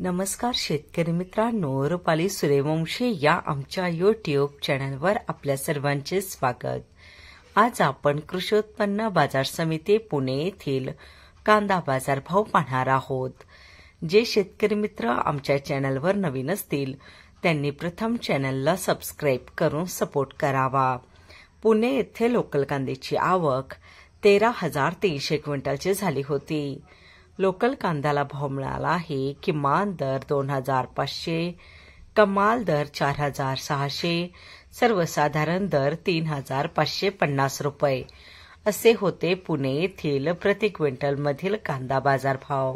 नमस्कार शेतकरी मित्रांनो रुपाली सूर्यवंशी या आमच्या युट्यूब चॅनलवर आपल्या सर्वांचे स्वागत आज आपण कृषी उत्पन्न बाजार समिती पुणे येथील कांदा बाजारभाव पाहणार आहोत जे शेतकरी मित्र आमच्या चॅनलवर नवीन असतील त्यांनी प्रथम चॅनलला सबस्क्राईब करून सपोर्ट करावा पुणे येथे लोकल कांद्याची आवक तेरा हजार तीनशे क्विंटलची झाली होती लोकल कांद्याला भाव मिळाला आहे किमान दर दोन हजार पाचशे कमाल दर चार हजार सहाशे सर्वसाधारण दर तीन हजार पाचशे पन्नास रुपये असे होते पुणे येथील प्रति क्विंटल मधील कांदा बाजार भाव।